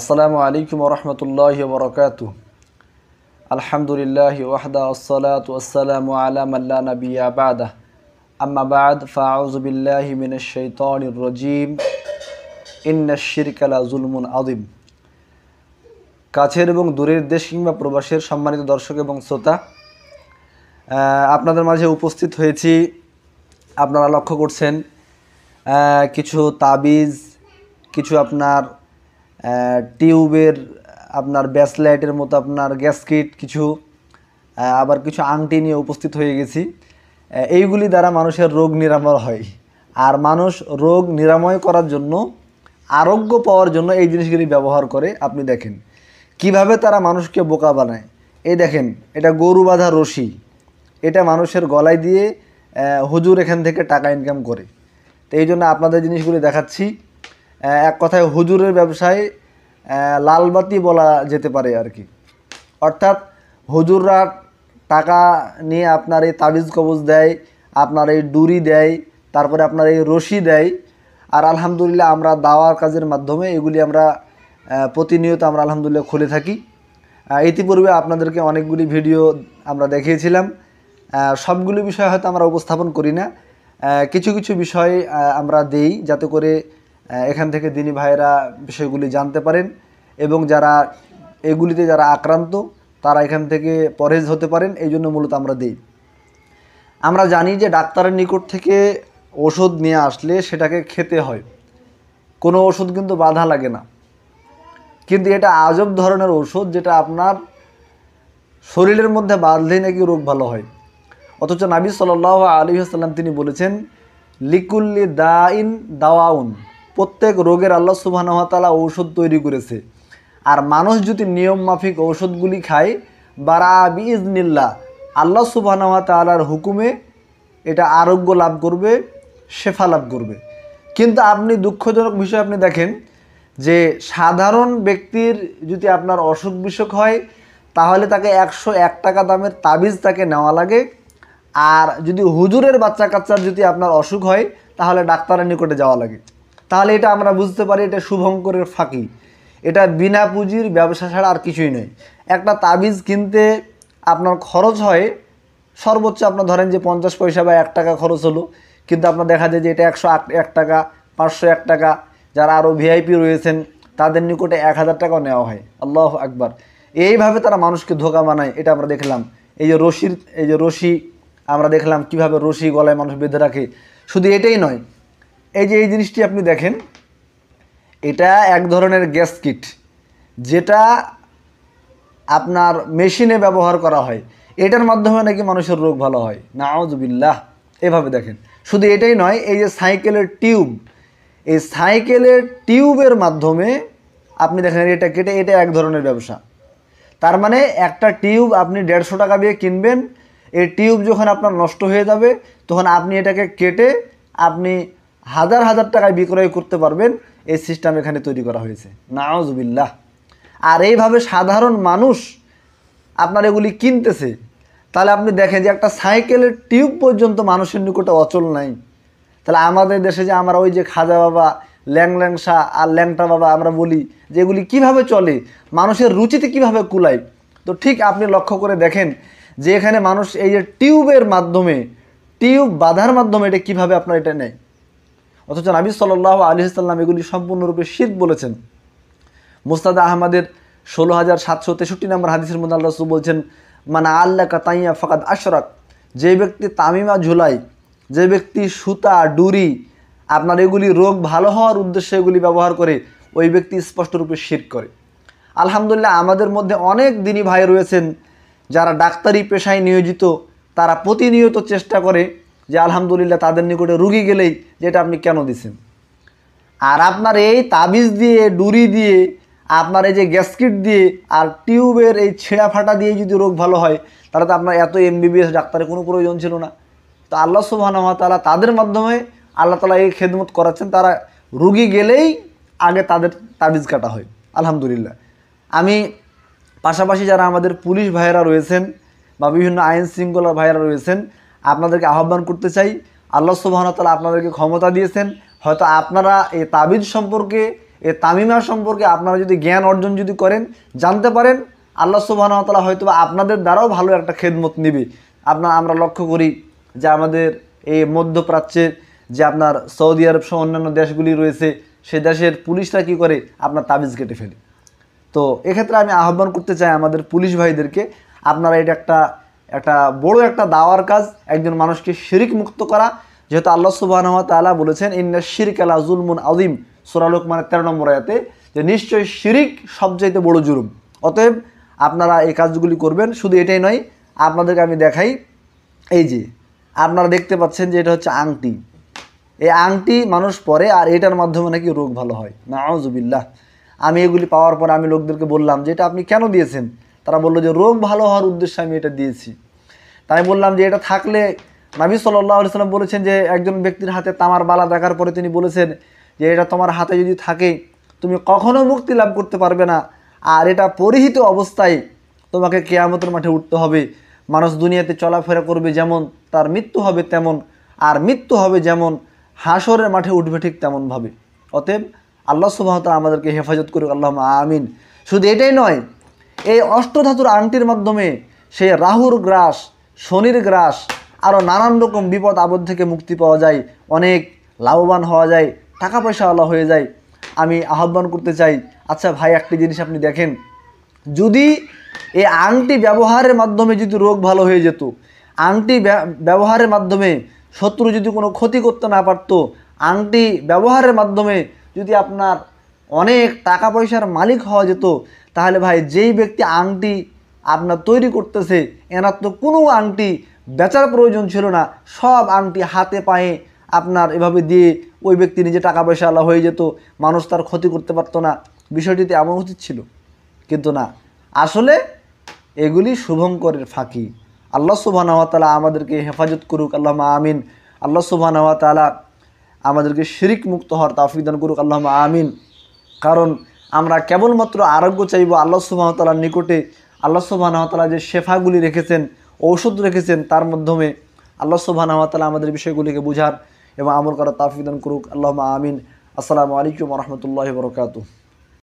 আসসালামু আলাইকুম রহমতুল্লাহ বরকাত আলহামদুলিল্লাহ ওয়াহদা ওসলাত ওসালাম আলাম আল্লাহ নবী আবাদা আম্মাবাদ ফাউজবিল্লাহ মিনশৈতন রজিম ইন্নশিরকালা জুলমুন আদিম কাছের এবং দূরের দেশ কিংবা প্রবাসের সম্মানিত দর্শক এবং শ্রোতা আপনাদের মাঝে উপস্থিত হয়েছি আপনারা লক্ষ্য করছেন কিছু তাবিজ কিছু আপনার টিউবের আপনার ব্যাসলাইটের মতো আপনার গ্যাসকিট কিছু আবার কিছু আংটি নিয়ে উপস্থিত হয়ে গেছি এইগুলি দ্বারা মানুষের রোগ নিরাময় হয় আর মানুষ রোগ নিরাময় করার জন্য আরোগ্য পাওয়ার জন্য এই জিনিসগুলি ব্যবহার করে আপনি দেখেন কিভাবে তারা মানুষকে বোকা বানায় এই দেখেন এটা গরু বাঁধা রশি এটা মানুষের গলায় দিয়ে হুজুর এখান থেকে টাকা ইনকাম করে তো এই জন্য আপনাদের জিনিসগুলি দেখাচ্ছি এক কথায় হুজুরের ব্যবসায় লালবাতি বলা যেতে পারে আর কি অর্থাৎ হুজুররা টাকা নিয়ে আপনার এই তাবিজ কবজ দেয় আপনার এই ডুরি দেয় তারপরে আপনার এই রশি দেয় আর আলহামদুলিল্লাহ আমরা দাওয়ার কাজের মাধ্যমে এগুলি আমরা প্রতিনিয়ত আমরা আলহামদুলিল্লাহ খুলে থাকি ইতিপূর্বে আপনাদেরকে অনেকগুলি ভিডিও আমরা দেখিয়েছিলাম সবগুলি বিষয় হয়তো আমরা উপস্থাপন করি না কিছু কিছু বিষয় আমরা দেই যাতে করে এখান থেকে দিনী ভাইয়েরা বিষয়গুলি জানতে পারেন এবং যারা এগুলিতে যারা আক্রান্ত তারা এখান থেকে পরহেজ হতে পারেন এই জন্য মূলত আমরা দিই আমরা জানি যে ডাক্তারের নিকট থেকে ওষুধ নিয়ে আসলে সেটাকে খেতে হয় কোনো ওষুধ কিন্তু বাধা লাগে না কিন্তু এটা আজব ধরনের ওষুধ যেটা আপনার শরীরের মধ্যে বাঁধলেই নাকি রোগ ভালো হয় অথচ নাবি সাল আলী আসাল্লাম তিনি বলেছেন লিকুল্লি দা ইন দাওয়াউন প্রত্যেক রোগের আল্লাহ সুবাহানহতালা ঔষধ তৈরি করেছে আর মানুষ যদি নিয়ম মাফিক ঔষধগুলি খায় বারা ইজনিল্লা আল্লাহ তালার হুকুমে এটা আরোগ্য লাভ করবে শেফা লাভ করবে কিন্তু আপনি দুঃখজনক বিষয় আপনি দেখেন যে সাধারণ ব্যক্তির যদি আপনার অসুখ বিসুখ হয় তাহলে তাকে একশো এক টাকা দামের তাবিজ তাকে নেওয়া লাগে আর যদি হুজুরের বাচ্চা কাচ্চার যদি আপনার অসুখ হয় তাহলে ডাক্তারের নিকটে যাওয়া লাগে তাহলে এটা আমরা বুঝতে পারি এটা শুভঙ্করের ফাঁকি এটা বিনা পুঁজির ব্যবসা ছাড়া আর কিছুই নয় একটা তাবিজ কিনতে আপনার খরচ হয় সর্বোচ্চ আপনার ধরেন যে পঞ্চাশ পয়সা বা এক টাকা খরচ হলো কিন্তু আপনার দেখা যায় যে এটা একশো এক টাকা পাঁচশো এক টাকা যারা আরও ভিআইপি রয়েছেন তাদের নিকটে এক হাজার টাকাও নেওয়া হয় আল্লাহ আকবার এইভাবে তারা মানুষকে ধোকা বানায় এটা আমরা দেখলাম এই যে রশির এই যে রশি আমরা দেখলাম কিভাবে রশি গলায় মানুষ বেঁধে রাখে শুধু এটাই নয় এই যে এই জিনিসটি আপনি দেখেন এটা এক ধরনের গ্যাস কিট যেটা আপনার মেশিনে ব্যবহার করা হয় এটার মাধ্যমে নাকি মানুষের রোগ ভালো হয় নাওজবিল্লাহ এভাবে দেখেন শুধু এটাই নয় এই যে সাইকেলের টিউব এই সাইকেলের টিউবের মাধ্যমে আপনি দেখেন এটা কেটে এটা এক ধরনের ব্যবসা তার মানে একটা টিউব আপনি দেড়শো টাকা দিয়ে কিনবেন এই টিউব যখন আপনার নষ্ট হয়ে যাবে তখন আপনি এটাকে কেটে আপনি হাজার হাজার টাকায় বিক্রয় করতে পারবেন এই সিস্টেম এখানে তৈরি করা হয়েছে নাওজবিল্লাহ আর এইভাবে সাধারণ মানুষ আপনার এগুলি কিনতেছে তাহলে আপনি দেখেন যে একটা সাইকেলের টিউব পর্যন্ত মানুষের নিকটে অচল নাই তাহলে আমাদের দেশে যে আমরা ওই যে খাজা বাবা ল্যাং ল্যাংসা আর ল্যাংটা বাবা আমরা বলি যে এগুলি কীভাবে চলে মানুষের রুচিতে কিভাবে কুলায় তো ঠিক আপনি লক্ষ্য করে দেখেন যে এখানে মানুষ এই যে টিউবের মাধ্যমে টিউব বাধার মাধ্যমে এটা কিভাবে আপনার এটা নেয় অথচ নাবি সাল্লাহ আলি সাল্লাম এগুলি সম্পূর্ণরূপে শীত বলেছেন মুস্তাদা আহমদের ষোলো হাজার সাতশো তেষট্টি নম্বর হাদিসের মধ্যে আল্লাহ রসুল বলছেন মানে আল্লাহ কাতাইয়া ফাকাদ আশরাক যে ব্যক্তি তামিমা ঝুলাই যে ব্যক্তি সুতা ডুরি আপনার এগুলি রোগ ভালো হওয়ার উদ্দেশ্যে এগুলি ব্যবহার করে ওই ব্যক্তি স্পষ্টরূপে শির করে আলহামদুলিল্লাহ আমাদের মধ্যে অনেক দিনী ভাই রয়েছেন যারা ডাক্তারি পেশায় নিয়োজিত তারা প্রতিনিয়ত চেষ্টা করে যে আলহামদুলিল্লাহ তাদের নিকটে রুগী গেলেই যেটা আপনি কেন দিছেন আর আপনার এই তাবিজ দিয়ে ডুরি দিয়ে আপনার এই যে গ্যাসকিট দিয়ে আর টিউবের এই ছেঁড়া ফাটা দিয়ে যদি রোগ ভালো হয় তাহলে তো আপনার এত এমবিবিএস ডাক্তারের কোনো প্রয়োজন ছিল না তো আল্লাহ সুবাহানহা তালা তাদের মাধ্যমে আল্লাহ তালা এই খেদমত করাচ্ছেন তারা রুগী গেলেই আগে তাদের তাবিজ কাটা হয় আলহামদুলিল্লাহ আমি পাশাপাশি যারা আমাদের পুলিশ ভাইয়েরা রয়েছেন বা বিভিন্ন আইন শৃঙ্খলা ভাইয়েরা রয়েছেন আপনাদেরকে আহ্বান করতে চাই আল্লাহ সুবাহতালা আপনাদেরকে ক্ষমতা দিয়েছেন হয়তো আপনারা এই তাবিজ সম্পর্কে এ তামিমা সম্পর্কে আপনারা যদি জ্ঞান অর্জন যদি করেন জানতে পারেন আল্লাহ সুবাহতালা হয়তো আপনাদের দ্বারাও ভালো একটা খেদমত নিবে আপনার আমরা লক্ষ্য করি যে আমাদের এই মধ্যপ্রাচ্যের যে আপনার সৌদি আরব সহ অন্যান্য দেশগুলি রয়েছে সে দেশের পুলিশরা কি করে আপনার তাবিজ কেটে ফেলে তো এক্ষেত্রে আমি আহ্বান করতে চাই আমাদের পুলিশ ভাইদেরকে আপনারা এটা একটা একটা বড় একটা দাওয়ার কাজ একজন মানুষকে শিরিক মুক্ত করা যেহেতু আল্লাহ সুবাহ তালা বলেছেন ইন্না শিরিক আলা জুলমুন আজিম সোরালোক মানে তেরো নম্বর আয়াতে যে নিশ্চয়ই শিরিক সবচাইতে বড় জুলুম অতএব আপনারা এই কাজগুলি করবেন শুধু এটাই নয় আপনাদেরকে আমি দেখাই এই যে আপনারা দেখতে পাচ্ছেন যে এটা হচ্ছে আংটি এই আংটি মানুষ পরে আর এটার মাধ্যমে নাকি রোগ ভালো হয় না আউজুবিল্লাহ আমি এগুলি পাওয়ার পর আমি লোকদেরকে বললাম যে এটা আপনি কেন দিয়েছেন তারা বললো যে রোগ ভালো হওয়ার উদ্দেশ্যে আমি এটা দিয়েছি তাই বললাম যে এটা থাকলে নাবি সাল্লাহ সাল্লাম বলেছেন যে একজন ব্যক্তির হাতে তামার বালা দেখার পরে তিনি বলেছেন যে এটা তোমার হাতে যদি থাকে তুমি কখনো মুক্তি লাভ করতে পারবে না আর এটা পরিহিত অবস্থায় তোমাকে কেয়ামতের মাঠে উঠতে হবে মানুষ দুনিয়াতে চলাফেরা করবে যেমন তার মৃত্যু হবে তেমন আর মৃত্যু হবে যেমন হাসরের মাঠে উঠবে ঠিক তেমনভাবে অতএব আল্লাহ সুবাহতা আমাদেরকে হেফাজত করুক আল্লাহ আমিন শুধু এটাই নয় এই অষ্টধাতুর আংটির মাধ্যমে সে রাহুর গ্রাস শনির গ্রাস আরও নানান রকম বিপদ আবদ্ধ থেকে মুক্তি পাওয়া যায় অনেক লাভবান হওয়া যায় টাকা পয়সাওয়ালা হয়ে যায় আমি আহ্বান করতে চাই আচ্ছা ভাই একটি জিনিস আপনি দেখেন যদি এই আংটি ব্যবহারের মাধ্যমে যদি রোগ ভালো হয়ে যেত আংটি ব্যবহারের মাধ্যমে শত্রু যদি কোনো ক্ষতি করতে না পারত আংটি ব্যবহারের মাধ্যমে যদি আপনার অনেক টাকা পয়সার মালিক হওয়া যেত তাহলে ভাই যেই ব্যক্তি আংটি আপনার তৈরি করতেছে এনার তো কোনো আংটি বেচার প্রয়োজন ছিল না সব আংটি হাতে পায়ে আপনার এভাবে দিয়ে ওই ব্যক্তি নিজে টাকা পয়সা আলা হয়ে যেত মানুষ তার ক্ষতি করতে পারতো না বিষয়টিতে এমন উচিত ছিল কিন্তু না আসলে এগুলি শুভঙ্করের ফাঁকি আল্লাহ তালা আমাদেরকে হেফাজত করুক আল্লাহ আমিন আল্লাহ সুবাহানহতালা আমাদেরকে শিরিক মুক্ত হওয়ার তাফিদান করুক আল্লাহ আমিন কারণ আমরা কেবলমাত্র আরোগ্য চাইব আল্লাহ সুবাহতালার নিকটে আল্লাহ সুবাহতালা যে শেফাগুলি রেখেছেন ঔষধ রেখেছেন তার মাধ্যমে আল্লাহ সুবাহতালা আমাদের বিষয়গুলিকে বুঝার এবং আমল করার তাফিদান করুক আল্লাহ আমিন আসসালামু আলাইকুম রহমতুল্লাহ বরকাতু